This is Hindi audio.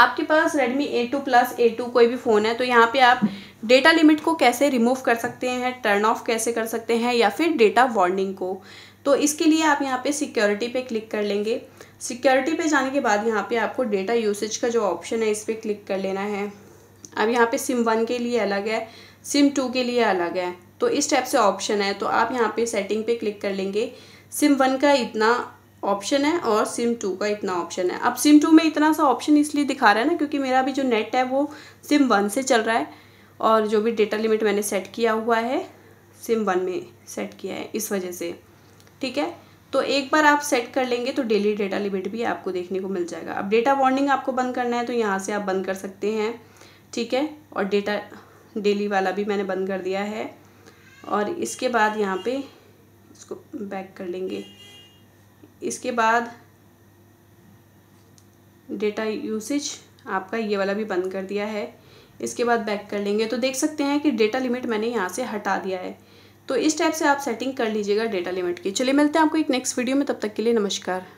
आपके पास Redmi A2 प्लस A2 कोई भी फ़ोन है तो यहाँ पे आप डेटा लिमिट को कैसे रिमूव कर सकते हैं टर्न ऑफ कैसे कर सकते हैं या फिर डेटा वार्निंग को तो इसके लिए आप यहाँ पे सिक्योरिटी पे क्लिक कर लेंगे सिक्योरिटी पे जाने के बाद यहाँ पे आपको डेटा यूसेज का जो ऑप्शन है इस पर क्लिक कर लेना है अब यहाँ पे सिम वन के लिए अलग है सिम टू के लिए अलग है तो इस टाइप से ऑप्शन है तो आप यहाँ पे सेटिंग पे क्लिक कर लेंगे सिम वन का इतना ऑप्शन है और सिम टू का इतना ऑप्शन है अब सिम टू में इतना सा ऑप्शन इसलिए दिखा रहा है ना क्योंकि मेरा भी जो नेट है वो सिम वन से चल रहा है और जो भी डेटा लिमिट मैंने सेट किया हुआ है सिम वन में सेट किया है इस वजह से ठीक है तो एक बार आप सेट कर लेंगे तो डेली डेटा लिमिट भी आपको देखने को मिल जाएगा अब डेटा वार्निंग आपको बंद करना है तो यहाँ से आप बंद कर सकते हैं ठीक है और डेटा डेली वाला भी मैंने बंद कर दिया है और इसके बाद यहाँ पे इसको बैक कर लेंगे इसके बाद डेटा यूसेज आपका ये वाला भी बंद कर दिया है इसके बाद बैक कर लेंगे तो देख सकते हैं कि डेटा लिमिट मैंने यहाँ से हटा दिया है तो इस टाइप से आप सेटिंग कर लीजिएगा डेटा लिमिट की चलिए मिलते हैं आपको एक नेक्स्ट वीडियो में तब तक के लिए नमस्कार